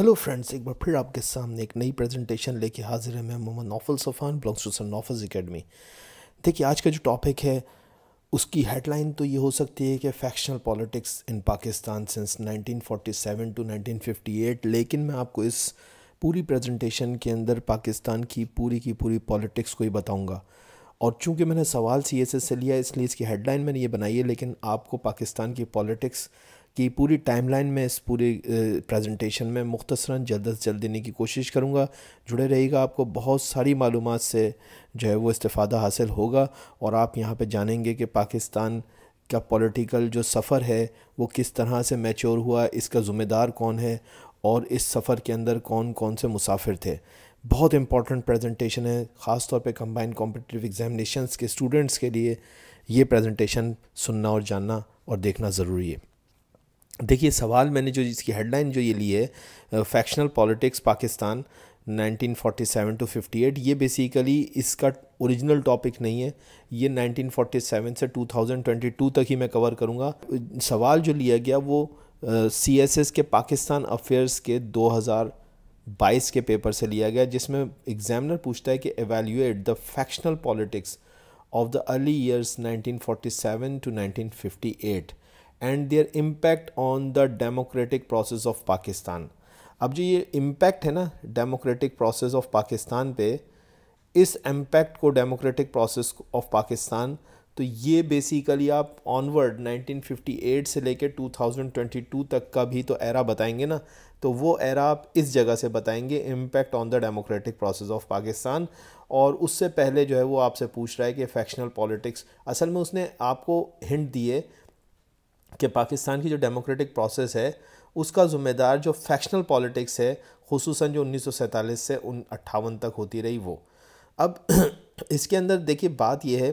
hello friends एक बार फिर आपके सामने एक नई प्रेजेंटेशन लेके हाजिर है मैं Mohammad Naufal Safan block to sir Naufal's academy देखिए आज का जो टॉपिक है उसकी हेडलाइन तो ये हो सकती है कि factional politics in Pakistan since 1947 to 1958 लेकिन मैं आपको इस पूरी प्रेजेंटेशन के अंदर पाकिस्तान की पूरी की पूरी पॉलिटिक्स को ही बताऊँगा और चूँकि मैंने सवाल सी एस से लिया इसलिए इसकी हेडलाइन मैंने ये बनाई है लेकिन आपको पाकिस्तान की पॉलिटिक्स कि पूरी टाइमलाइन में इस पूरे प्रेजेंटेशन में मुख्तसरा जल्द अज जल्द देने की कोशिश करूँगा जुड़े रहेगा आपको बहुत सारी मालूम से जो है वो इस्ता हासिल होगा और आप यहाँ पर जानेंगे कि पाकिस्तान का पॉलिटिकल जो सफ़र है वो किस तरह से मैच्योर हुआ इसका ज़िम्मेदार कौन है और इस सफ़र के अंदर कौन कौन से मुसाफिर थे बहुत इंपॉर्टेंट प्रेजेंटेशन है ख़ास तौर पे कंबाइंड कॉम्पिटिटिव एग्जामिनेशंस के स्टूडेंट्स के लिए ये प्रेजेंटेशन सुनना और जानना और देखना ज़रूरी है देखिए सवाल मैंने जो इसकी हेडलाइन जो ये ली है फैक्शनल पॉलिटिक्स पाकिस्तान 1947 टू 58 ये बेसिकली इसका ओरिजिनल टॉपिक नहीं है ये 1947 से 2022 तक ही मैं कवर करूँगा सवाल जो लिया गया वो सी एस एस के पाकिस्तान अफेयर्स के 2022 के पेपर से लिया गया जिसमें एग्जामिनर पूछता है कि evaluate the factional politics of the early years 1947 to 1958 and their impact on the democratic process of Pakistan अब जो ये इम्पैक्ट है ना डेमोक्रेटिक प्रोसेस ऑफ पाकिस्तान पे इस इम्पैक्ट को डेमोक्रेटिक प्रोसेस ऑफ पाकिस्तान तो ये बेसिकली आप ऑनवर्ड 1958 से लेकर 2022 तक का भी तो एरा बताएंगे ना तो वो एरा आप इस जगह से बताएंगे impact on the democratic process of Pakistan और उससे पहले जो है वो आपसे पूछ रहा है कि फैक्शनल पॉलिटिक्स असल में उसने आपको हिंट दिए कि पाकिस्तान की जो डेमोक्रेटिक प्रोसेस है उसका ज़िम्मेदार जो फैक्शनल पॉलिटिक्स है खसूस जो उन्नीस से उन अट्ठावन तक होती रही वो अब इसके अंदर देखिए बात यह है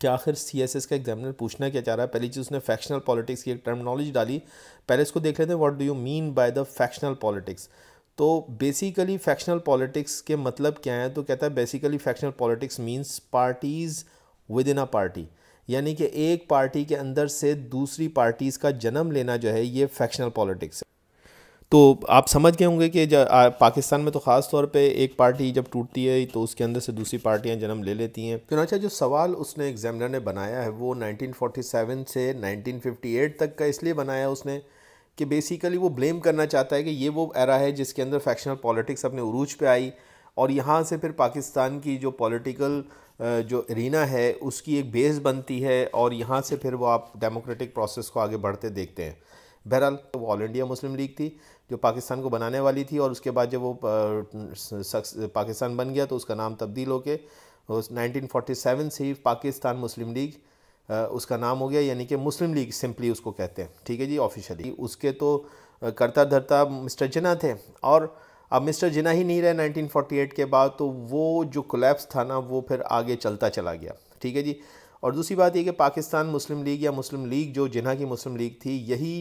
कि आखिर सी एस एस का एग्जामिनर पूछना क्या चाह रहा है पहली चीज़ उसने फैक्शनल पॉलिटिक्स की एक टर्मिनोलॉजी डाली पहले इसको देख लेते हैं what do you mean by the factional politics तो बेसिकली फैक्शनल पॉलिटिक्स के मतलब क्या है तो कहता है basically factional politics means parties within a party यानी कि एक पार्टी के अंदर से दूसरी पार्टीज़ का जन्म लेना जो है ये फैक्शनल पॉलिटिक्स है तो आप समझ गए होंगे कि पाकिस्तान में तो ख़ास तौर पे एक पार्टी जब टूटती है तो उसके अंदर से दूसरी पार्टियां जन्म ले लेती हैं अच्छा जो सवाल उसने एग्जामिनर ने बनाया है वो 1947 से 1958 तक का इसलिए बनाया उसने कि बेसिकली वो ब्लेम करना चाहता है कि ये वो एरा है जिसके अंदर फैक्शनल पॉलिटिक्स अपने उरूज पर आई और यहाँ से फिर पाकिस्तान की जो पॉलिटिकल जो एरिना है उसकी एक बेस बनती है और यहाँ से फिर वो आप डेमोक्रेटिक प्रोसेस को आगे बढ़ते देखते हैं बहरहाल वो ऑल इंडिया मुस्लिम लीग थी जो पाकिस्तान को बनाने वाली थी और उसके बाद जब वो पाकिस्तान बन गया तो उसका नाम तब्दील होके उस 1947 से ही पाकिस्तान मुस्लिम लीग उसका नाम हो गया यानी कि मुस्लिम लीग सिंपली उसको कहते हैं ठीक है जी ऑफिशियली उसके तो करता धरता मिस्टर जना थे और अब मिस्टर जिना ही नहीं रहे 1948 के बाद तो वो जो कोलेप्स था ना वो फिर आगे चलता चला गया ठीक है जी और दूसरी बात ये कि पाकिस्तान मुस्लिम लीग या मुस्लिम लीग जो जिना की मुस्लिम लीग थी यही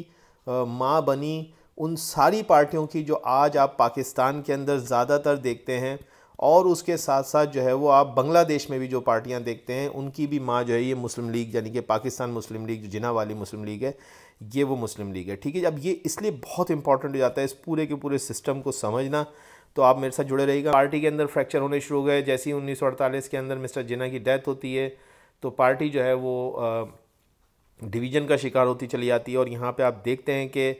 माँ बनी उन सारी पार्टियों की जो आज आप पाकिस्तान के अंदर ज़्यादातर देखते हैं और उसके साथ साथ जो है वो आप बांग्लादेश में भी जो पार्टियां देखते हैं उनकी भी माँ जो है ये मुस्लिम लीग यानी कि पाकिस्तान मुस्लिम लीग जो जिना वाली मुस्लिम लीग है ये वो मुस्लिम लीग है ठीक है अब ये इसलिए बहुत इंपॉर्टेंट हो जाता है इस पूरे के पूरे सिस्टम को समझना तो आप मेरे साथ जुड़े रहिएगा पार्टी के अंदर फ्रैक्चर होने शुरू हो गए जैसे ही उन्नीस के अंदर मिस्टर जिना की डेथ होती है तो पार्टी जो है वो डिवीज़न का शिकार होती चली जाती है और यहाँ पर आप देखते हैं कि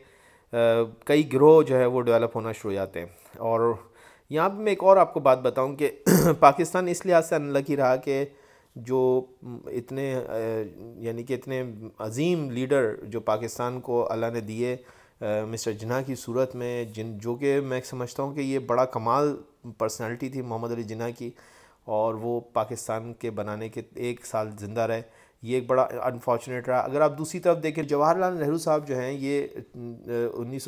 कई ग्रोह जो है वो डेवलप होना शुरू हो जाते हैं और यहाँ पर मैं एक और आपको बात बताऊँ कि पाकिस्तान इस लिहाज से अनलकी रहा कि जो इतने यानी कि इतने अजीम लीडर जो पाकिस्तान को अल्लाह ने दिए मिस्टर जिन्ना की सूरत में जिन जो कि मैं समझता हूँ कि ये बड़ा कमाल पर्सनालिटी थी मोहम्मद अली जिन्ना की और वो पाकिस्तान के बनाने के एक साल ज़िंदा रहे ये एक बड़ा अनफॉर्चुनेट रहा अगर आप दूसरी तरफ देखें जवाहरलाल नेहरू साहब जो हैं ये उन्नीस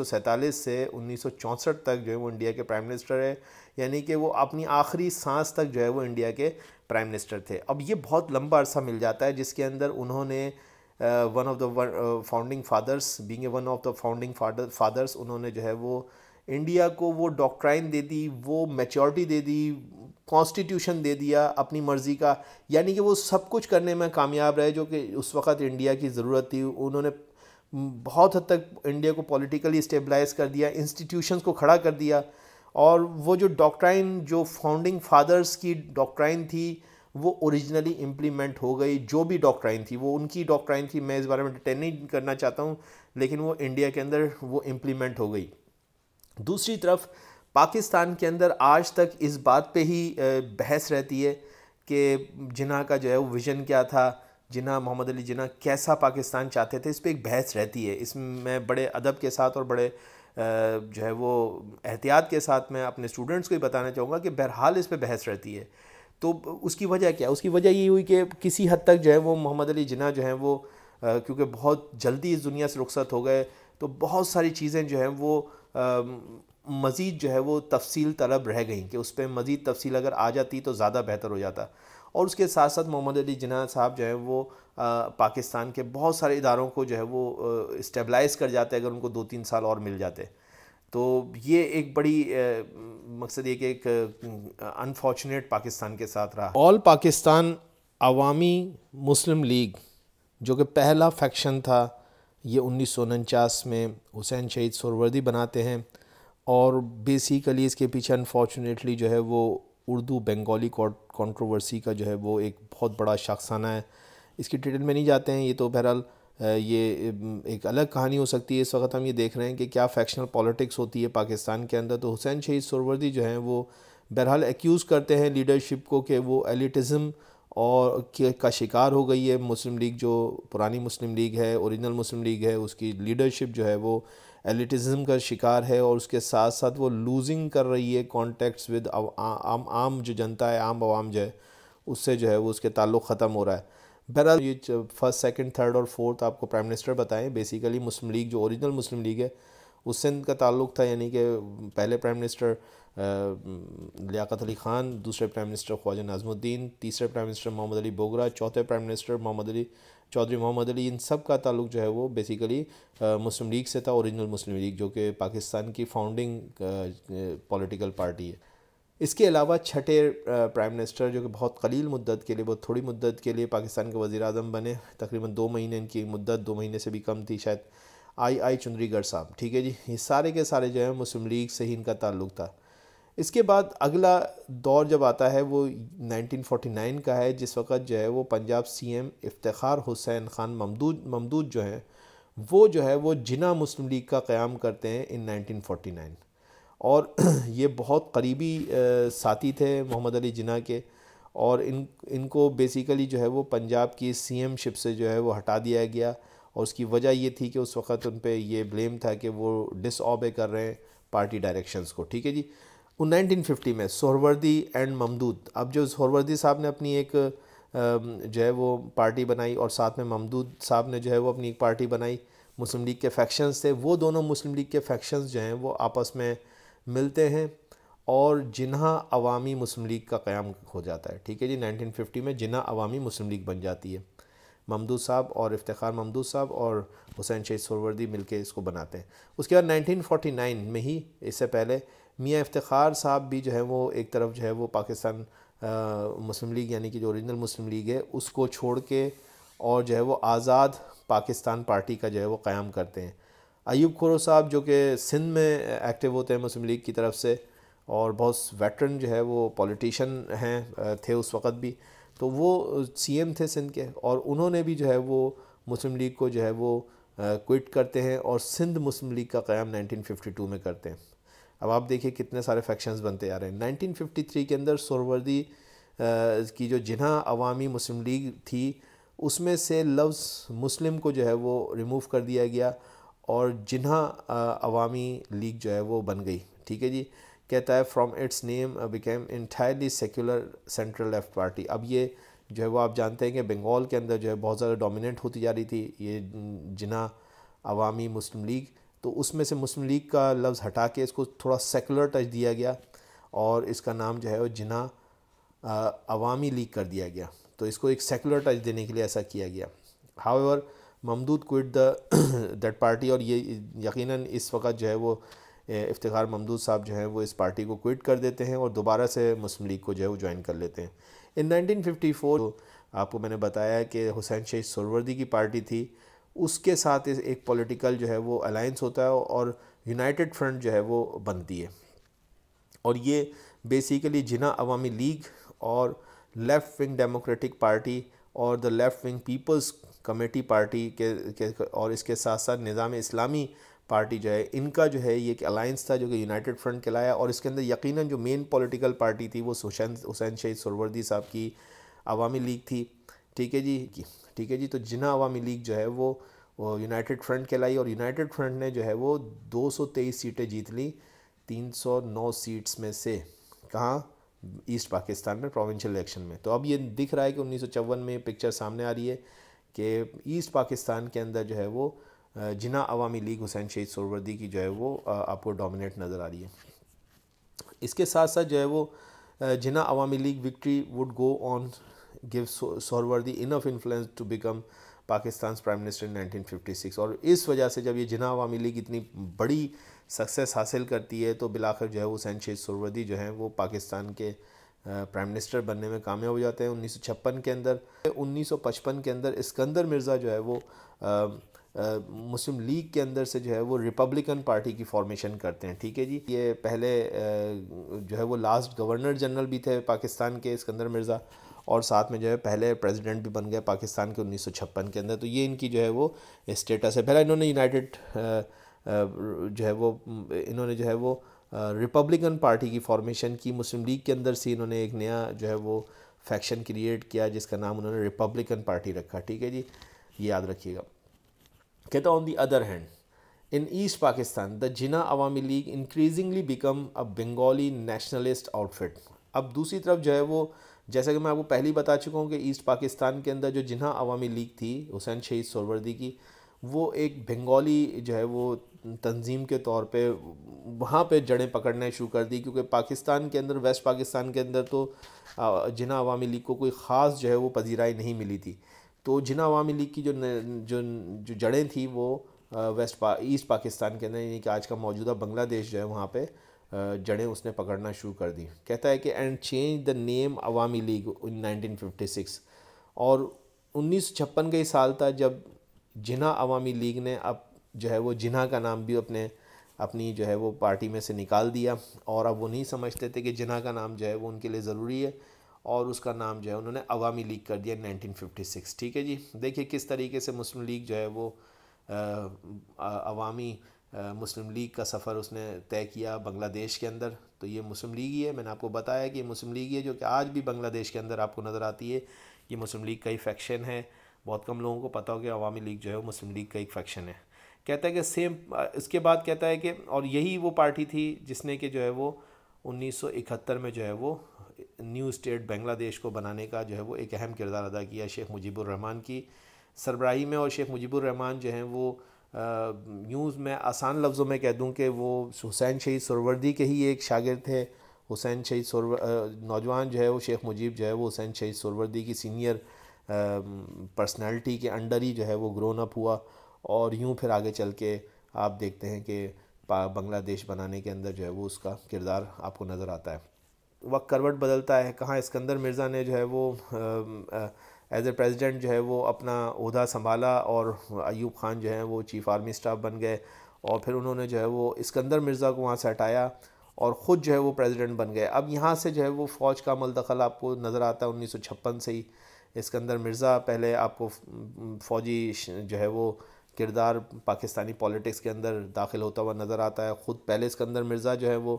से उन्नीस तक जो है वो इंडिया के प्राइम मिनिस्टर है यानी कि वो अपनी आखिरी सांस तक जो है वो इंडिया के प्राइम मिनिस्टर थे अब ये बहुत लंबा अरसा मिल जाता है जिसके अंदर उन्होंने one of the founding fathers being a one of the founding fathers उन्होंने जो है वो इंडिया को वो डॉक्ट्राइन दे दी वो मेचोरिटी दे दी कॉन्स्टिट्यूशन दे दिया अपनी मर्ज़ी का यानी कि वो सब कुछ करने में कामयाब रहे जो कि उस वक्त इंडिया की ज़रूरत थी उन्होंने बहुत हद तक इंडिया को पॉलिटिकली स्टेबलाइज कर दिया इंस्टीट्यूशंस को खड़ा कर दिया और वो जो डॉक्ट्राइन जो फाउंडिंग फादर्स की डॉक्ट्राइन थी वो ओरिजिनली इम्प्लीमेंट हो गई जो भी डॉक्ट्राइन थी वो उनकी डॉक्ट्राइन थी मैं इस बारे में डिटेन नहीं करना चाहता हूँ लेकिन वो इंडिया के अंदर वो इम्प्लीमेंट हो गई दूसरी तरफ पाकिस्तान के अंदर आज तक इस बात पे ही बहस रहती है कि जिन्ना का जो है वो विज़न क्या था जिना मोहम्मद अली जिना कैसा पाकिस्तान चाहते थे इस पर एक बहस रहती है इसमें मैं बड़े अदब के साथ और बड़े जो है वो एहतियात के साथ मैं अपने स्टूडेंट्स को ही बताना चाहूँगा कि बहरहाल इस पर बहस रहती है तो उसकी वजह क्या उसकी वजह ये हुई कि किसी हद तक जो है वो मोहम्मद अली जिना जो है वो क्योंकि बहुत जल्दी इस दुनिया से रुखसत हो गए तो बहुत सारी चीज़ें जो हैं वो मज़ीद जो है वो तफसील तलब रह गई कि उस पर मज़ीद तफसील अगर आ जाती तो ज़्यादा बेहतर हो जाता और उसके साथ साथ मोहम्मद अली जिना साहब जो है वो पाकिस्तान के बहुत सारे इदारों को जो है वो इस्टेबलाइज़ कर जाते अगर उनको दो तीन साल और मिल जाते तो ये एक बड़ी मकसद ये कि एक अनफॉर्चुनेट पाकिस्तान के साथ रहा ऑल पाकिस्तान अवामी मुस्लिम लीग जो कि पहला फैक्शन था ये उन्नीस में हुसैन शहीद सरवर्दी बनाते हैं और बेसिकली इसके पीछे अनफॉर्चुनेटली जो है वो उर्दू बंगाली कॉट कंट्रोवर्सी का जो है वो एक बहुत बड़ा शख्साना है इसकी डिटेल में नहीं जाते हैं ये तो बहरहाल ये एक अलग कहानी हो सकती है इस वक्त हम ये देख रहे हैं कि क्या फैक्शनल पॉलिटिक्स होती है पाकिस्तान के अंदर तो हुसैन शहीद सरवर्दी जो हैं वो बहरहाल एक्यूज़ करते हैं लीडरशिप को कि वो एलिटिज़म और का शिकार हो गई है मुस्लिम लीग जो पुरानी मुस्लिम लीग है ओरिजिनल मुस्लिम लीग है उसकी लीडरशिप जो है वो एलिटिज़म का शिकार है और उसके साथ साथ वो लूजिंग कर रही है कॉन्टैक्ट्स विद आम आम, आम जो जनता है आम आवाम जो है उससे जो है वो उसके ताल्लुक़ ख़त्म हो रहा है बहरहाल ये फर्स्ट सेकंड थर्ड और फोर्थ आपको प्राइम मिनिस्टर बताएं बेसिकली मुस्लिम लीग जो ओरिजिनल मुस्लिम लीग है उससे इनका ताल्लुक़ था यानी कि पहले प्राइम मिनिस्टर लियाकत अली ख़ान दूसरे प्राइम मिनिस्टर ख्वाजा नाजमुद्दीन तीसरे प्राइम मिनिस्टर मोहम्मद अली बोगरा चौथे प्राइम मिनिस्टर मोहम्मद अली चौधरी मोहम्मद अली इन सब का ताल्लुक जो है वो बेसिकली मुस्लिम लीग से था ओरिजिनल मुस्लिम लीग जो कि पाकिस्तान की फाउंडिंग पॉलिटिकल पार्टी है इसके अलावा छठे प्राइम मिनिस्टर जो कि बहुत कलील मुद्दत के लिए बहुत थोड़ी मुद्दत के लिए पाकिस्तान के वज़ी अजम बने तकरीबन दो महीने इनकी मुद्दत दो महीने से भी कम थी शायद आई आई चुंदरीगढ़ साहब ठीक है जी ये सारे के सारे जो है मुस्लिम लीग से ही इनका ताल्लुक था इसके बाद अगला दौर जब आता है वो 1949 का है जिस वक्त जो है वो पंजाब सीएम इफ्तार हुसैन ख़ान ममदूद ममदूद जो है वो जो है वो जिना मुस्लिम लीग का क़्याम करते हैं इन 1949 और ये बहुत करीबी साथी थे मोहम्मद अली जिना के और इन इनको बेसिकली जो है वो पंजाब की सी शिप से जो है वो हटा दिया गया और उसकी वजह ये थी कि उस वक्त उन पर यह ब्लेम था कि वो डिसऑबे कर रहे हैं पार्टी डायरेक्शंस को ठीक है जी 1950 में सोहरवर्दी एंड ममदूद अब जो सोहरवर्दी साहब ने अपनी एक जो है वो पार्टी बनाई और साथ में ममदूद साहब ने जो है वो अपनी एक पार्टी बनाई मुस्लिम लीग के फैक्शंस थे वो दोनों मुस्लिम लीग के फैक्शंस जो हैं वो आपस में मिलते हैं और जिन्हा अवामी मुस्लिम लीग का क़्याम हो जाता है ठीक है जी 1950 में जिन्हा अवामी मुस्लिम लीग बन जाती है ममदू साहब और इफ्तार ममदूद साहब और हुसैन शहीद सोरवर्दी मिलके इसको बनाते हैं उसके बाद 1949 में ही इससे पहले मियाँ इफ्तार साहब भी जो है वो एक तरफ जो है वो पाकिस्तान मुस्लिम लीग यानी कि जो औरिजनल मुस्लिम लीग है उसको छोड़ के और जो है वो आज़ाद पाकिस्तान पार्टी का जो है वो क़्याम करते हैं अयूब खुरो साहब जो कि सिंध में एक्टिव होते हैं मुस्लिम लीग की तरफ से और बहुत वेटरन जो है वो पॉलिटिशन हैं थे उस वक़्त भी तो वो सीएम थे सिंध के और उन्होंने भी जो है वो मुस्लिम लीग को जो है वो क्विट करते हैं और सिंध मुस्लिम लीग का क़्याम 1952 में करते हैं अब आप देखिए कितने सारे फैक्शंस बनते आ रहे हैं 1953 के अंदर सोरवर्दी की जो जिन्हा अवामी मुस्लिम लीग थी उसमें से लफ्ज़ मुस्लिम को जो है वो रिमूव कर दिया गया और जिन्हा अवामी लीग जो है वो बन गई ठीक है जी कहता है from its name became entirely secular centre left party अब ये जो है वो आप जानते हैं कि बंगाल के अंदर जो है बहुत ज़्यादा डोमिनेट होती जा रही थी ये जिना अवामी मुस्लिम लीग तो उसमें से मुस्लिम लीग का लफ्ज़ हटा के इसको थोड़ा सेकुलर टच दिया गया और इसका नाम जो है वो जिना अवामी लीग कर दिया गया तो इसको एक सेकुलर टच देने के लिए ऐसा किया गया however Mamdot quit the that party और ये यकीन इस वक्त जो है वो इफ्तार ममदूद साहब जो है वो इस पार्टी को क्विट कर देते हैं और दोबारा से मुस्लिम लीग को जो है वो ज्वाइन कर लेते हैं इन 1954 फोर आपको मैंने बताया कि हुसैन शेख सोरवर्दी की पार्टी थी उसके साथ एक पॉलिटिकल जो है वो अलायंस होता है और यूनाइटेड फ्रंट जो है वो बनती है और ये बेसिकली जिना अवामी लीग और लेफ़्ट विंग डेमोक्रेटिक पार्टी और the left wing people's committee party के, के और इसके साथ साथ निज़ाम इस्लामी पार्टी जो है इनका जो है ये एक अलायंस था जो कि यूनाइटेड फ्रंट कहलाया और इसके अंदर यकीनन जो मेन पॉलिटिकल पार्टी थी वो सुशैन हुसैन शहीद सुरवर्दी साहब की अवामी लीग थी ठीक है जी ठीक है जी तो जिना अवामी लीग जो है वो यूनाइटेड फ्रंट कहलाई और यूनाइटेड फ्रंट ने जो है वो 223 सीटें जीत ली 309 सीट्स में से कहाँ ईस्ट पाकिस्तान में प्रोविंशियल इलेक्शन में तो अब ये दिख रहा है कि उन्नीस में पिक्चर सामने आ रही है कि ईस्ट पाकिस्तान के अंदर जो है वो जिना अवामी लीग हुसैन शहीद सोरवर्दी की जो है वो आपको डोमिनेट नज़र आ रही है इसके साथ साथ जो है वो Jinnah Awami League victory would go on gives Sorwardi enough influence to become Pakistan prime minister in 1956 और इस वजह से जब ये जिना अवामी लीग इतनी बड़ी सक्सेस हासिल करती है तो बिलाखिर जो है हुसैन शेख सुरवदी जो हैं वो पाकिस्तान के प्राइम मिनिस्टर बनने में कामयाब हो जाते हैं उन्नीस सौ छप्पन के अंदर उन्नीस सौ पचपन के अंदर इस्कंदर मिर्ज़ा जो है वो आ, आ, मुस्लिम लीग के अंदर से जो है वो रिपब्लिकन पार्टी की फॉर्मेशन करते हैं ठीक है जी ये पहले आ, जो है वो लास्ट गवर्नर जनरल भी थे पाकिस्तान के इस्कंदर मिर्ज़ा और साथ में जो है पहले प्रेसिडेंट भी बन गए पाकिस्तान के उन्नीस के अंदर तो ये इनकी जो है वो स्टेटस है पहला इन्होंने यूनाइटेड जो है वो इन्होंने जो है वो रिपब्लिकन पार्टी की फॉर्मेशन की मुस्लिम लीग के अंदर से इन्होंने एक नया जो है वो फैक्शन क्रिएट किया जिसका नाम उन्होंने रिपब्लिकन पार्टी रखा ठीक है जी ये याद रखिएगा कहता on the other hand in East Pakistan the Jinnah Awami League increasingly become a Bengali nationalist outfit अब दूसरी तरफ जो है वो जैसा कि मैं आपको पहले ही बता चुका हूँ कि ईस्ट पाकिस्तान के अंदर जो जिन्हा अवामी लीग थी हुसैन शहीद सोलवर्दी की वो एक बंगाली जो है वो तंजीम के तौर पे वहाँ पे जड़ें पकड़ने शुरू कर दी क्योंकि पाकिस्तान के अंदर वेस्ट पाकिस्तान के अंदर तो जिना अवामी लीग को कोई ख़ास जो है वो पजीराई नहीं मिली थी तो जिना अवामी लीग की जो न, जो जो जड़ें थी वो वेस्ट पा ईस्ट पाकिस्तान के अंदर यानी कि आज का मौजूदा बांग्लादेश जो है वहाँ पर जड़ें उसने पकड़ना शुरू कर दी कहता है कि and change the name Awami League in 1956 और उन्नीस छप्पन का ही साल था जब जिना अवामी लीग ने अब जो है वो जिना का नाम भी अपने अपनी जो है वो पार्टी में से निकाल दिया और अब वो नहीं समझते थे कि जिना का नाम जो है वो उनके लिए ज़रूरी है और उसका नाम जो है उन्होंने अवामी लीग कर दिया 1956 ठीक है जी देखिए किस तरीके से मुस्लिम लीग जो है वो अवामी मुस्लिम लीग का सफ़र उसने तय किया बांग्लादेश के अंदर तो ये मुस्लिम लीग ही है मैंने आपको बताया कि मुस्लिम लीग है जो कि आज भी बांग्लादेश के अंदर आपको नज़र आती है ये मुस्लिम लीग का ही फैक्शन है बहुत कम लोगों को पता हो कि अवामी लीग जो है मुस्लिम लीग का एक फैक्शन है कहता है कि सेम इसके बाद कहता है कि और यही वो पार्टी थी जिसने कि जो है वो 1971 में जो है वो न्यू स्टेट बांग्लादेश को बनाने का जो है वो एक अहम किरदार अदा किया शेख मुजीबुर रहमान की सरबराही में और शेख मुजीबुर रहमान जो हैं वो न्यूज़ में आसान लफ्ज़ों में कह दूँ कि वो हुसैन शहीद सरवर्दी के ही एक शागिर थे हुसैन शहीद सरवर नौजवान जो है वो शेख मुजीब जो है वो हुसैन शहीद सरवर्दी की सीनियर पर्सनैलिटी के अंडर ही जो है वो ग्रोन अप हुआ और यूँ फिर आगे चल के आप देखते हैं कि बांग्लादेश बनाने के अंदर जो है वो उसका किरदार आपको नज़र आता है वक्त करवट बदलता है कहाँ इसकंदर मिर्ज़ा ने जो है वो आ, आ, एज ए प्रेसिडेंट जो है वो अपना अहदा संभाला और अयूब खान जो है वो चीफ़ आर्मी स्टाफ बन गए और फिर उन्होंने जो है वो इस्कंदर मिर्ज़ा को वहाँ से हटाया और ख़ुद जो है वो प्रेसिडेंट बन गए अब यहाँ से जो है वो फ़ौज का अमल दखल आपको नज़र आता है उन्नीस से ही इसकंदर मिर्ज़ा पहले आपको फ़ौजी जो है वो किरदार पाकिस्तानी पॉलिटिक्स के अंदर दाखिल होता हुआ नज़र आता है ख़ुद पहले इसकंदर मिर्ज़ा जो है वो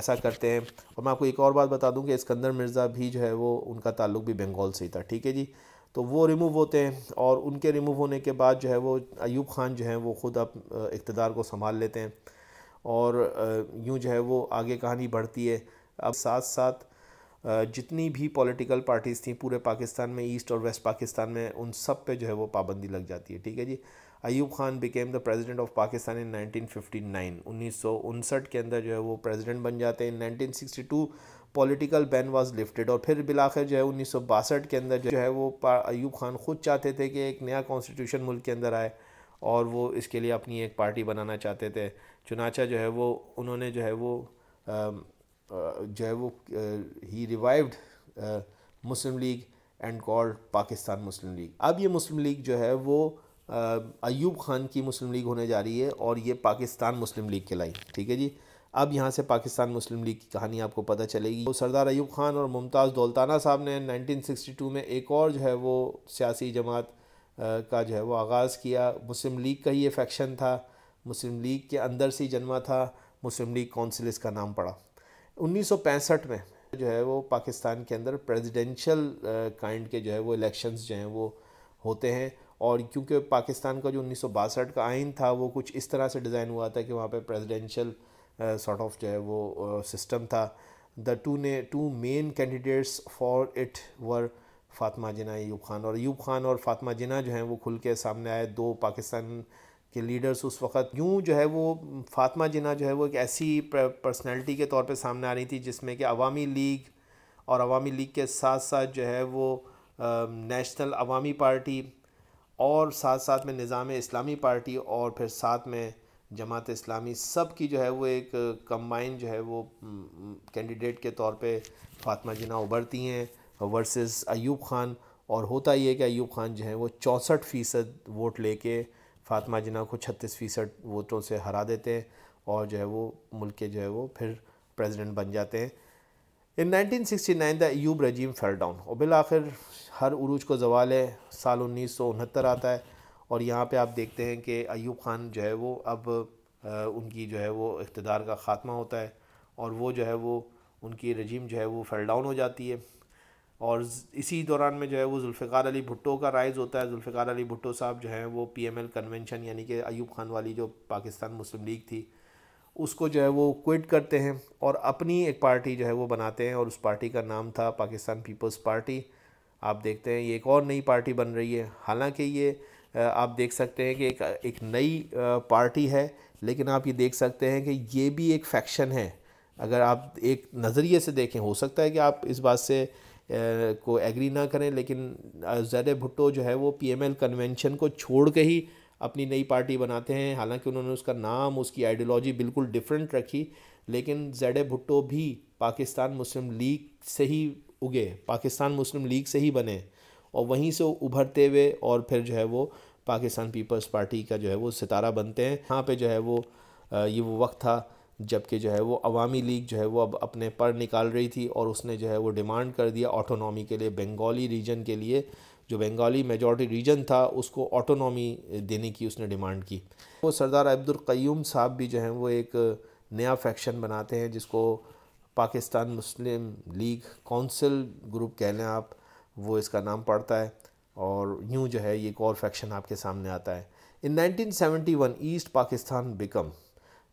ऐसा करते हैं और मैं आपको एक और बात बता दूं कि इसकंदर मिर्ज़ा भी जो है वो उनका ताल्लुक भी बंगाल से ही था ठीक है जी तो वो रिमूव होते हैं और उनके रिमूव होने के बाद जो है वो अयूब ख़ान जो है वो ख़ुद अब इकतदार को संभाल लेते हैं और यूँ जो है वो आगे कहानी बढ़ती है अब साथ साथ जितनी भी पॉलिटिकल पार्टीज़ थी पूरे पाकिस्तान में ईस्ट और वेस्ट पाकिस्तान में उन सब पे जो है वो पाबंदी लग जाती है ठीक है जी Ayub Khan became the president of Pakistan in 1959 1959 के अंदर जो है वो प्रेजिडेंट बन जाते हैं 1962 पॉलिटिकल बैन वाज लिफ्टेड और फिर बिलाखिर जो है उन्नीस के अंदर जो है वो अयूब खान खुद चाहते थे कि एक नया कॉन्स्टिट्यूशन मुल्क के अंदर आए और वो इसके लिए अपनी एक पार्टी बनाना चाहते थे चुनाचा जो है वो उन्होंने जो है वो जो है वो ही revived Muslim League and called Pakistan मुस्लिम लीग अब ये मुस्लिम लीग जो है वो अयूब खान की मुस्लिम लीग होने जा रही है और ये पाकिस्तान मुस्लिम लीग के लाई ठीक है जी अब यहाँ से पाकिस्तान मुस्लिम लीग की कहानी आपको पता चलेगी तो सरदार अयूब खान और मुमताज़ दौलताना साहब ने 1962 में एक और जो है वो सियासी जमात का जो है वो आगाज़ किया मुस्लिम लीग का ही ये फैक्शन था मुस्लिम लीग के अंदर से ही जन्मा था मुस्लिम लीग कौंसिल इसका नाम पड़ा उन्नीस में जो है वो पाकिस्तान के अंदर प्रेजिडेंशल काइंड के जो है वो इलेक्शंस जो हैं वो होते हैं और क्योंकि पाकिस्तान का जो उन्नीस का आइन था वो कुछ इस तरह से डिज़ाइन हुआ था कि वहाँ पर प्रेजिडेंशल सॉर्ट ऑफ जो है वो सिस्टम था द टू ने two main candidates for it were Fatima Jinnah Ayub Khan और यूब खान और फातमा जिना जो हैं वो खुल के सामने आए दो पाकिस्तान के लीडर्स उस वक्त यूँ जो है वो फातमा जिना जो है वो एक ऐसी पर्सनैलिटी के तौर पर सामने आ रही थी जिसमें कि अवामी लीग और अवामी लीग के साथ साथ जो है वो नेशनल अवामी पार्टी और साथ साथ में निज़ाम इस्लामी पार्टी और फिर साथ में जमात इस्लामी सब की जो है वो एक कम्बाइन जो है वो कैंडिडेट के तौर पे फातमा जना उभरती हैं वर्सेस अयूब ख़ान और होता ये है कि अयूब ख़ान जो है वो चौंसठ फ़ीसद वोट लेके फातमा जना को छत्तीस फ़ीसद वोटों से हरा देते हैं और जो है वो मुल्क के जो है वो फिर प्रेसिडेंट बन जाते हैं in 1969 the Ayub regime fell down और बिल आखिर हर उरूज को जवाल है साल उन्नीस आता है और यहाँ पे आप देखते हैं कि अयूब ख़ान जो है वो अब आ, उनकी जो है वो इकतदार का ख़ात्मा होता है और वो जो है वो उनकी रजीम जो है वो फेल डाउन हो जाती है और इसी दौरान में जो है वो जुल्फ़ार अली भुट्टो का राइज़ होता है जुल्फ़ार अली भुट्टो साहब जो हैं वो पी एम एल कन्वेंशन यानी कि अयूब खान वाली जो पाकिस्तान मुस्लिम लीग थी उसको जो है वो क्विट करते हैं और अपनी एक पार्टी जो है वो बनाते हैं और उस पार्टी का नाम था पाकिस्तान पीपल्स पार्टी आप देखते हैं ये एक और नई पार्टी बन रही है हालांकि ये आप देख सकते हैं कि एक एक नई पार्टी है लेकिन आप ये देख सकते हैं कि ये भी एक फैक्शन है अगर आप एक नज़रिए से देखें हो सकता है कि आप इस बात से को एग्री ना करें लेकिन जैद भुट्टो जो है वो पीएमएल कन्वेंशन को छोड़ के ही अपनी नई पार्टी बनाते हैं हालांकि उन्होंने उसका नाम उसकी आइडियोलॉजी बिल्कुल डिफरेंट रखी लेकिन जेड भुट्टो भी पाकिस्तान मुस्लिम लीग से ही उगे पाकिस्तान मुस्लिम लीग से ही बने और वहीं से उभरते हुए और फिर जो है वो पाकिस्तान पीपल्स पार्टी का जो है वो सितारा बनते हैं यहाँ पे जो है वो ये वो वक्त था जबकि जो है वो अवामी लीग जो है वो अब अपने पर निकाल रही थी और उसने जो है वो डिमांड कर दिया ऑटोनॉमी के लिए बंगाली रीजन के लिए जो बंगाली मेजॉरिटी रीजन था उसको ऑटोनॉमी देने की उसने डिमांड की वो सरदार क्यूम साहब भी जो हैं वो एक नया फैक्शन बनाते हैं जिसको पाकिस्तान मुस्लिम लीग काउंसिल ग्रुप कह लें आप वो इसका नाम पड़ता है और यूँ जो है ये एक और फैक्शन आपके सामने आता है in 1971 East Pakistan become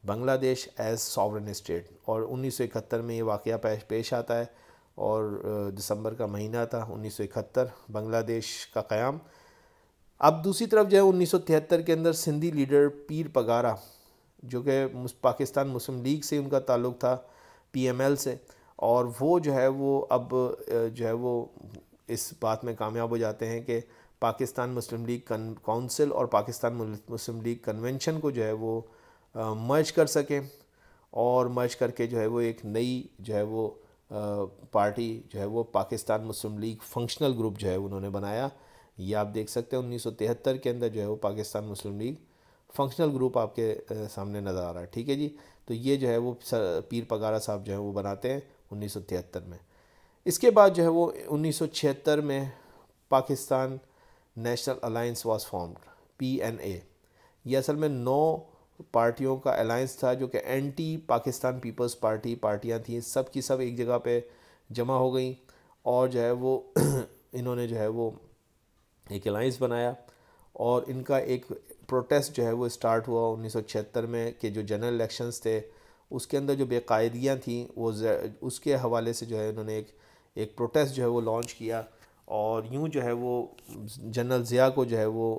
Bangladesh as sovereign state और 1971 में ये वाक़ पेश पेश आता है और दिसंबर का महीना था 1971 बांग्लादेश का क़्याम अब दूसरी तरफ जो है तिहत्तर के अंदर सिंधी लीडर पीर पगारा जो कि पाकिस्तान मुस्लिम लीग से उनका ताल्लुक़ था पीएमएल से और वो जो है वो अब जो है वो इस बात में कामयाब हो जाते हैं कि पाकिस्तान मुस्लिम लीग काउंसिल और पाकिस्तान मुस्लिम लीग कन्वेंशन को जो है वो मर्ज कर सकें और मर्ज करके जो है वो एक नई जो है वो पार्टी जो है वो पाकिस्तान मुस्लिम लीग फंक्शनल ग्रुप जो है उन्होंने बनाया ये आप देख सकते हैं 1973 के अंदर जो है वो पाकिस्तान मुस्लिम लीग फंक्शनल ग्रुप आपके सामने नज़र आ रहा है ठीक है जी तो ये जो है वो पीर पगारा साहब जो है वो बनाते हैं उन्नीस में इसके बाद जो है वो उन्नीस में Pakistan national alliance was formed P N A ये असल में नौ पार्टियों का अलायंस था जो कि एंटी पाकिस्तान पीपल्स पार्टी पार्टियाँ थी सब की सब एक जगह पे जमा हो गई और जो है वो इन्होंने जो है वो एक अलायंस बनाया और इनका एक प्रोटेस्ट जो है वो स्टार्ट हुआ उन्नीस में के जो जनरल इलेक्शंस थे उसके अंदर जो बेकायदियाँ थीं वो उसके हवाले से जो है इन्होंने एक एक प्रोटेस्ट जो है वो लॉन्च किया और यूँ जो है वो जनरल ज़िया को जो है वो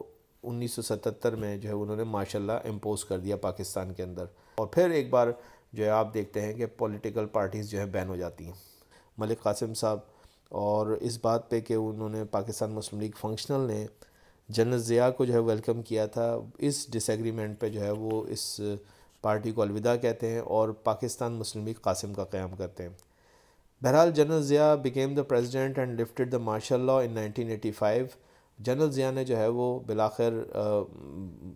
1977 में जो है उन्होंने माशाल्लाह इम्पोज़ कर दिया पाकिस्तान के अंदर और फिर एक बार जो है आप देखते हैं कि पॉलिटिकल पार्टीज़ जो है बैन हो जाती हैं मलिक कासिम साहब और इस बात पे कि उन्होंने पाकिस्तान मुस्लिम लीग फंक्शनल ने जनरल ज़िया को जो है वेलकम किया था इस डिसग्रीमेंट पर जो है वो इस पार्टी को अलविदा कहते हैं और पाकिस्तान मुस्लिम लीग कासिम का क़्याम करते हैं बहरहाल general Zia became the president and lifted the martial law in five general Zia ने जो है वो बिलाखिर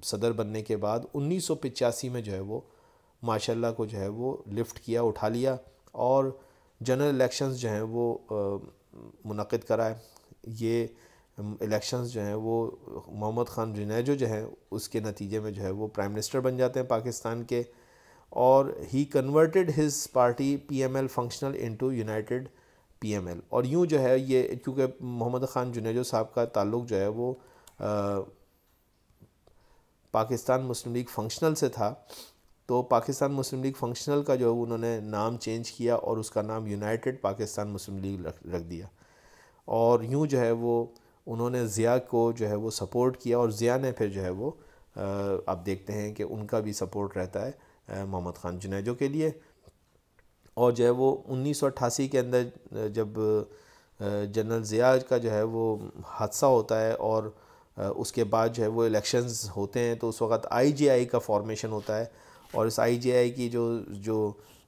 सदर बनने के बाद उन्नीस में जो है वो माशाल्लाह को जो है वो लिफ्ट किया उठा लिया और जनरल इलेक्शंस जो हैं वो मुनद कराए ये इलेक्शंस जो हैं वो मोहम्मद ख़ान रिनेजो जो हैं उसके नतीजे में जो है वो प्राइम मिनिस्टर बन जाते हैं पाकिस्तान के और ही converted his party PML functional into united PML और यूँ जो है ये क्योंकि मोहम्मद ख़ान जुनेजो साहब का ताल्लुक़ जो है वो आ, पाकिस्तान मुस्लिम लीग फंक्शनल से था तो पाकिस्तान मुस्लिम लीग फंक्शनल का जो है उन्होंने नाम चेंज किया और उसका नाम यूनाइटेड पाकिस्तान मुस्लिम लीग रख रख दिया और यूँ जो है वो उन्होंने ज़िया को जो है वो सपोर्ट किया और ज़िया ने फिर जो है वो आप देखते हैं कि उनका भी सपोर्ट रहता है मोहम्मद ख़ान जुनेजो के लिए और जो है वो उन्नीस के अंदर जब जनरल ज़िया का जो है वो हादसा होता है और उसके बाद जो है वो इलेक्शंस होते हैं तो उस वक्त आईजीआई का फॉर्मेशन होता है और इस आईजीआई की जो जो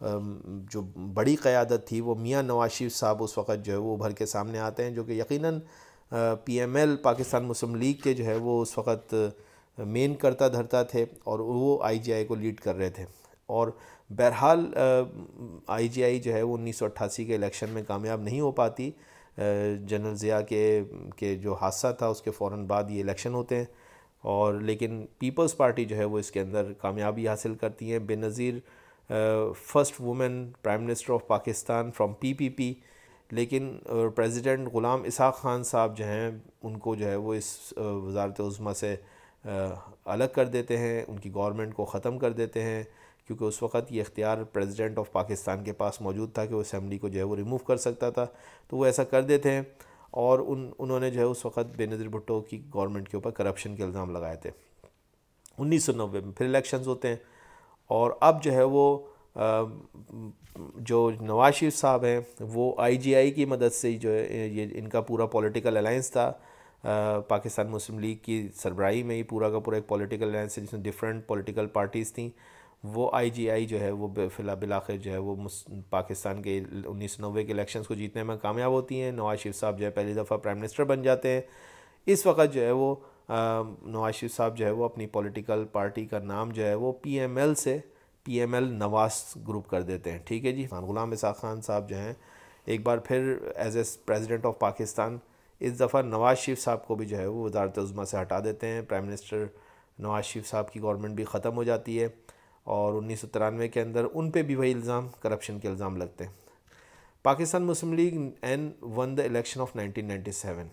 जो बड़ी क़्यादत थी वो मियाँ नवाज शरीफ साहब उस वक्त जो है वो उभर के सामने आते हैं जो कि यकीनन पीएमएल पाकिस्तान मुस्लिम लीग के जो है वो उस वक्त मेन करता धरता थे और वो आईजीआई को लीड कर रहे थे और बहरहाल आईजीआई जो है वो उन्नीस के इलेक्शन में कामयाब नहीं हो पाती जनरल ज़िया के के जो हादसा था उसके फ़ौर बाद ये इलेक्शन होते हैं और लेकिन पीपल्स पार्टी जो है वो इसके अंदर कामयाबी हासिल करती हैं Benazir first women prime minister of Pakistan from PPP लेकिन प्रेसिडेंट ग़ुलाम इसहाक ख़ान साहब जो हैं उनको जो है वो इस वजारत उज़मा से अलग कर देते हैं उनकी गवर्नमेंट को ख़त्म कर देते हैं क्योंकि उस वक्त ये अख्तियार प्रेसिडेंट ऑफ पाकिस्तान के पास मौजूद था कि वो असम्बली को जो है वो रिमूव कर सकता था तो वो ऐसा कर देते हैं और उन उन्होंने जो है उस वक्त बेनज़ीर भुट्टो की गवर्नमेंट के ऊपर करप्शन के इल्ज़ाम लगाए थे उन्नीस सौ नब्बे में फिर इलेक्शन होते हैं और अब जो है वो जो नवाज शरीफ साहब हैं वो आईजीआई की मदद से जो है ये इनका पूरा पॉलिटिकल अलायंस था आ, पाकिस्तान मुस्लिम लीग की सरबराही में ही पूरा का पूरा एक पॉलिटिकल अलायंस है जिसमें डिफरेंट पॉलिटिकल पार्टीज़ थी वो आईजीआई जो है वो फिलहाल बिलाखिर जो है वो पाकिस्तान के उन्नीस सौ नब्बे के इलेक्शंस को जीतने में कामयाब होती हैं नवाज शरीफ साहब जो है पहली दफ़ा प्राइम मिनिस्टर बन जाते हैं इस वक्त जो है वो नवाज शरीफ साहब जो है वो अपनी पॉलिटिकल पार्टी का नाम जो है वो पीएमएल से पीएमएल नवाज ग्रुप कर देते हैं ठीक है जी गुलाम इसाक खान साहब जो हैं एक बार फिर as a president of Pakistan इस दफ़ा नवाज शरीफ साहब को भी जो है वो वजारत उज़मा से हटा देते हैं प्राइम मिनिस्टर नवाज शरीफ साहब की गवर्नमेंट भी ख़त्म हो जाती है और उन्नीस के अंदर उन पर भी वही इल्ज़ाम करप्शन के इल्ज़ाम लगते हैं पाकिस्तान मुस्लिम league N won the election of 1997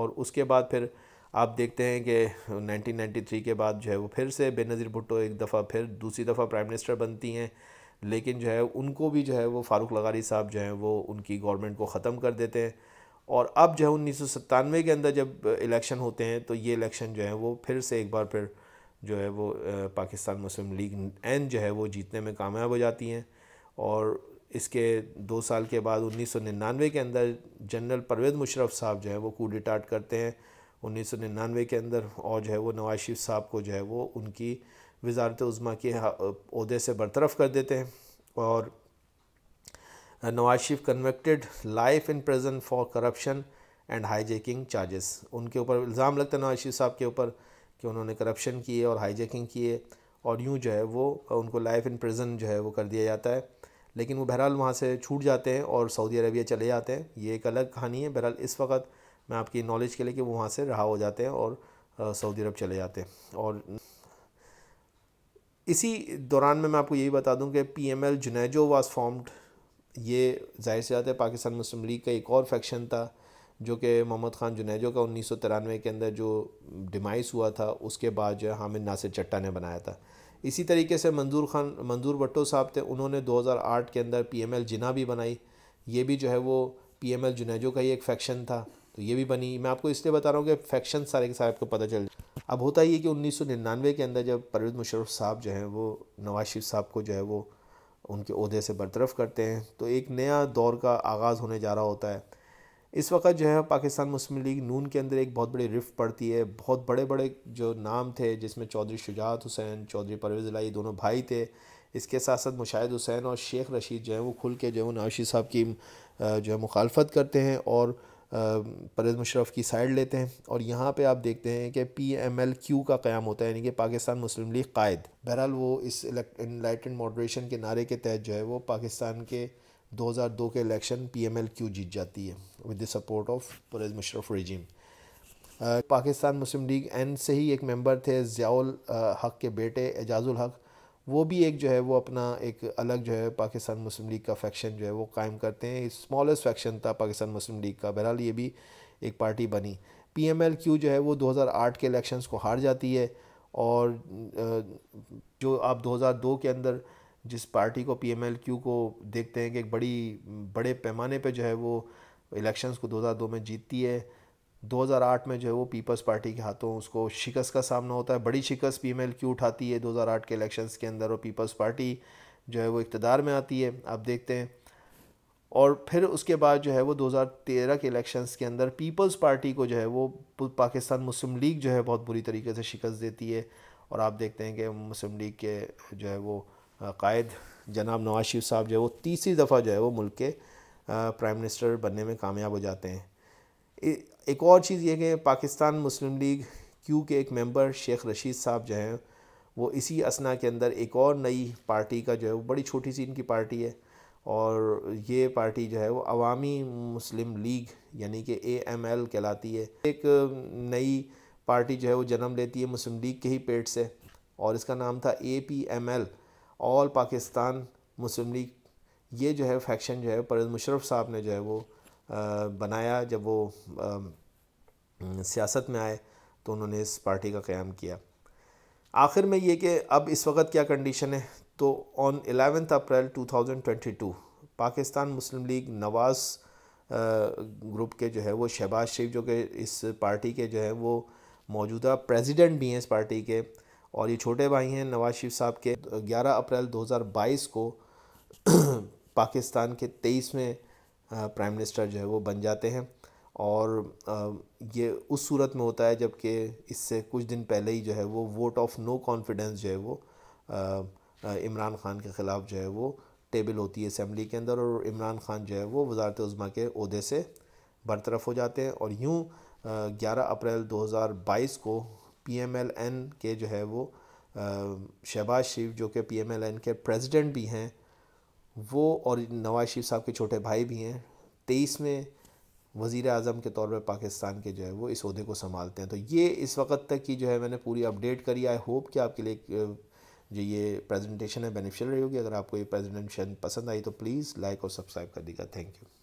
और उसके बाद फिर आप देखते हैं कि 1993 के बाद जो है वो फिर से बेनज़ीर भुट्टो एक दफ़ा फिर दूसरी दफ़ा प्राइम मिनिस्टर बनती हैं लेकिन जो है उनको भी जो है वो फारूक लगारी साहब जो हैं वो उनकी गवर्नमेंट को ख़त्म कर देते हैं और अब जो है उन्नीस के अंदर जब इलेक्शन होते हैं तो ये इलेक्शन जो है वो फिर से एक बार फिर जो है वो पाकिस्तान मुस्लिम लीग एन जो है वो जीतने में कामयाब हो जाती हैं और इसके दो साल के बाद 1999 के अंदर जनरल परवेज़ मुशरफ साहब जो है वो कूडिटाट करते हैं 1999 के अंदर और जो है वो नवाज शरीफ साहब को जो है वो उनकी वजारत उज़मा के अहदे से बरतरफ़ कर देते हैं और Nawaz Sharif convicted life imprisonment for corruption and hijacking charges उनके ऊपर इल्ज़ाम लगता है नवाज शरीफ साहब के ऊपर कि उन्होंने करप्शन किए और हाईजैकिंग किए और यूँ जो है वो उनको लाइफ इन प्रिजन जो है वो कर दिया जाता है लेकिन वो बहरहाल वहाँ से छूट जाते हैं और सऊदी अरबिया चले जाते हैं ये एक अलग कहानी है बहरहाल इस वक्त मैं आपकी नॉलेज के लिए कि वो वहाँ से रहा हो जाते हैं और सऊदी अरब चले जाते हैं और इसी दौरान में मैं आपको यही बता दूं कि P M L Junejo was formed ये जाहिर से जाते पाकिस्तान मुस्लिम लीग का एक और फैक्शन था जो कि मोहम्मद ख़ान जुनेजो का उन्नीस सौ तिरानवे के अंदर जो डिमाइस हुआ था उसके बाद जो है हामिद नासिर चट्टा ने बनाया था इसी तरीके से मंजूर खान मंजूर भट्टो साहब थे उन्होंने 2008 के अंदर पी एम एल जिना भी बनाई ये भी जो है वो पी एम एल जुनेजो का ही एक फैक्शन था तो ये भी बनी मैं आपको इसलिए बता रहा हूँ कि फैक्शन सारे के सारे को पता चल अब होता ही है कि उन्नीस सौ निन्यानवे के अंदर जब परवेज मुशरफ साहब जो है वो नवाज शरीफ साहब को जो है वो उनके अहदे से बरतरफ करते हैं तो एक नया दौर का आगाज़ होने जा रहा होता है इस वक्त जो है पाकिस्तान मुस्लिम लीग नून के अंदर एक बहुत बड़ी रिफ पड़ती है बहुत बड़े बड़े जो नाम थे जिसमें चौधरी शुजात हुसैन चौधरी परवेज़ लाई दोनों भाई थे इसके साथ साथ मुशाहिद हुसैन और शेख रशीद जो है वो खुल के जो है वो नाशी साहब की जो है मुखालफत करते हैं और परवेज़ मुशरफ की साइड लेते हैं और यहाँ पे आप देखते हैं कि पी एम एल क्यू का क़्याम होता है यानी कि पाकिस्तान मुस्लिम लीग कायद बहरहाल वो इस इनलाइटेड मॉडरेशन के नारे के तहत जो है वो पाकिस्तान के 2002 के इलेक्शन पीएमएलक्यू जीत जाती है with the support of Pervez Musharraf regime Pakistan Muslim league N से ही एक मेंबर थे ज़ियाल हक uh, के बेटे एजाजुल हक वो भी एक जो है वो अपना एक अलग जो है पाकिस्तान मुस्लिम लीग का फैक्शन जो है वो कायम करते हैं स्मॉलेस्ट फैक्शन था पाकिस्तान मुस्लिम लीग का बहरहाल ये भी एक पार्टी बनी पी एम एल क्यू जो है वो 2008 के इलेक्शंस को हार जाती है और uh, जो आप 2002 के अंदर जिस पार्टी को पीएमएलक्यू को देखते हैं कि एक बड़ी बड़े पैमाने पे जो है वो इलेक्शंस को 2002 में जीतती है 2008 में जो है वो पीपल्स पार्टी के हाथों उसको शिकस्त का सामना होता है बड़ी शिकस्त पीएमएलक्यू उठाती है 2008 के इलेक्शंस के अंदर और पीपल्स पार्टी जो है वो इकतदार में आती है आप देखते हैं और फिर उसके बाद जो है वो 2013 के इलेक्शंस के अंदर पीपल्स पार्टी को जो है वो पाकिस्तान मुस्लिम लीग जो है बहुत बुरी तरीके से शिकस्त देती है और आप देखते हैं कि मुस्लिम लीग के जो है वो कायद जनाब नवाज शरीफ साहब जो है वो तीसरी दफ़ा जो है वो मुल्क के प्राइम मिनिस्टर बनने में कामयाब हो जाते हैं एक और चीज़ ये कि पाकिस्तान मुस्लिम लीग क्यू के एक मेंबर शेख रशीद साहब जो हैं वो इसी असना के अंदर एक और नई पार्टी का जो है वो बड़ी छोटी सी इनकी पार्टी है और ये पार्टी जो है वो अवामी मुस्लिम लीग यानी कि ए एम एल कहलाती है एक नई पार्टी जो है वो जन्म लेती है मुस्लिम लीग के ही पेट से और इसका नाम था A P M L all Pakistan Muslim League ये जो है फैक्शन जो है परवेज मुशरफ साहब ने जो है वो आ, बनाया जब वो आ, सियासत में आए तो उन्होंने इस पार्टी का क़्याम किया आखिर में ये कि अब इस वक्त क्या कंडीशन है तो on eleventh April 2022 Pakistan Muslim League Nawaz group के जो है वो शहबाज शरीफ जो कि इस पार्टी के जो है वो मौजूदा प्रेसिडेंट भी हैं इस पार्टी के और ये छोटे भाई हैं नवाज शरीफ साहब के 11 तो अप्रैल 2022 को पाकिस्तान के तेईसवें प्राइम मिनिस्टर जो है वो बन जाते हैं और ये उस सूरत में होता है जबकि इससे कुछ दिन पहले ही जो है वो वोट ऑफ नो कॉन्फिडेंस जो है वो इमरान खान के ख़िलाफ़ जो है वो टेबल होती है असम्बली के अंदर और इमरान खान जो है वो वजारत उज़मा के अहदे से बरतरफ हो जाते हैं और यूँ ग्यारह अप्रैल 2022 को पीएमएलएन के जो है वो शहबाज शरीफ जो कि पीएमएलएन के प्रेसिडेंट भी हैं वो और नवाज शरीफ साहब के छोटे भाई भी हैं तेईस में वज़ी अजम के तौर पर पाकिस्तान के जो है वो इस अहदे को संभालते हैं तो ये इस वक्त तक की जो है मैंने पूरी अपडेट करी आई होप कि आपके लिए जो ये प्रेजेंटेशन है बेनिफिशियल रही होगी अगर आपको ये प्रेजेंटेशन पसंद आई तो प्लीज़ लाइक और सब्सक्राइब कर दीजिएगा थैंक यू